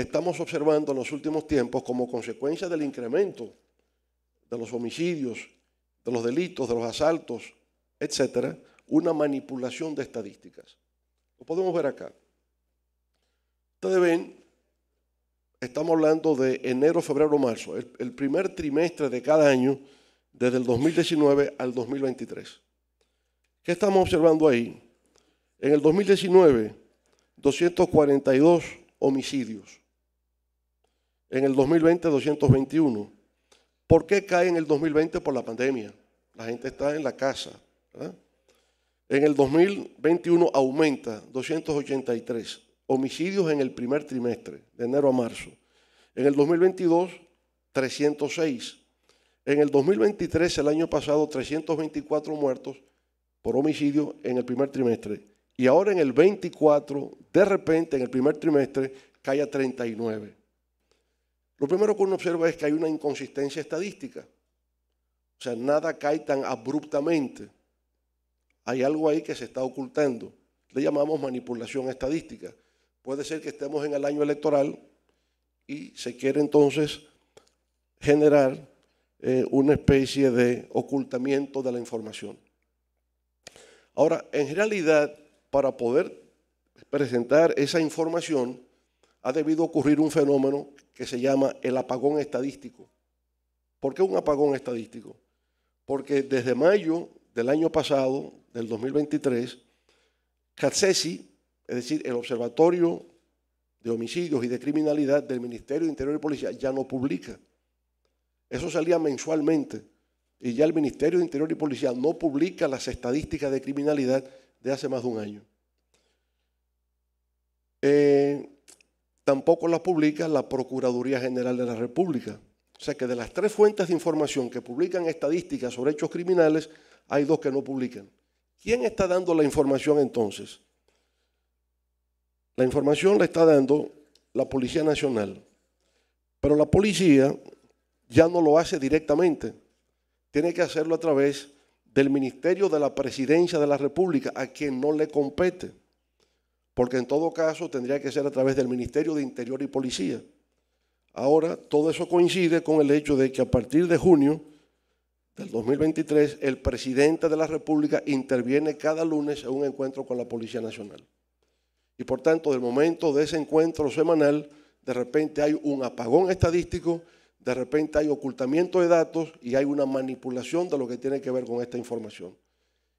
estamos observando en los últimos tiempos como consecuencia del incremento de los homicidios, de los delitos, de los asaltos, etcétera, una manipulación de estadísticas. Lo podemos ver acá. Ustedes ven, estamos hablando de enero, febrero, marzo, el, el primer trimestre de cada año, desde el 2019 al 2023. ¿Qué estamos observando ahí? En el 2019, 242 homicidios en el 2020 221. ¿Por qué cae en el 2020 por la pandemia? La gente está en la casa. En el 2021 aumenta 283 homicidios en el primer trimestre, de enero a marzo. En el 2022, 306. En el 2023, el año pasado, 324 muertos por homicidio en el primer trimestre. Y ahora en el 24, de repente, en el primer trimestre, cae a 39. Lo primero que uno observa es que hay una inconsistencia estadística. O sea, nada cae tan abruptamente. Hay algo ahí que se está ocultando. Le llamamos manipulación estadística. Puede ser que estemos en el año electoral y se quiere entonces generar eh, una especie de ocultamiento de la información. Ahora, en realidad, para poder presentar esa información, ha debido ocurrir un fenómeno que se llama el apagón estadístico. ¿Por qué un apagón estadístico? Porque desde mayo del año pasado, del 2023, CACESI, es decir, el Observatorio de Homicidios y de Criminalidad del Ministerio de Interior y Policía, ya no publica. Eso salía mensualmente. Y ya el Ministerio de Interior y Policía no publica las estadísticas de criminalidad de hace más de un año. Eh, tampoco la publica la Procuraduría General de la República. O sea que de las tres fuentes de información que publican estadísticas sobre hechos criminales, hay dos que no publican. ¿Quién está dando la información entonces? La información la está dando la Policía Nacional, pero la policía ya no lo hace directamente, tiene que hacerlo a través del Ministerio de la Presidencia de la República, a quien no le compete porque en todo caso tendría que ser a través del Ministerio de Interior y Policía. Ahora, todo eso coincide con el hecho de que a partir de junio del 2023, el presidente de la República interviene cada lunes en un encuentro con la Policía Nacional. Y por tanto, del momento de ese encuentro semanal, de repente hay un apagón estadístico, de repente hay ocultamiento de datos y hay una manipulación de lo que tiene que ver con esta información.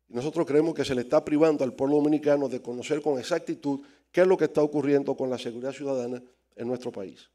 Nosotros creemos que se le está privando al pueblo dominicano de conocer con exactitud qué es lo que está ocurriendo con la seguridad ciudadana en nuestro país.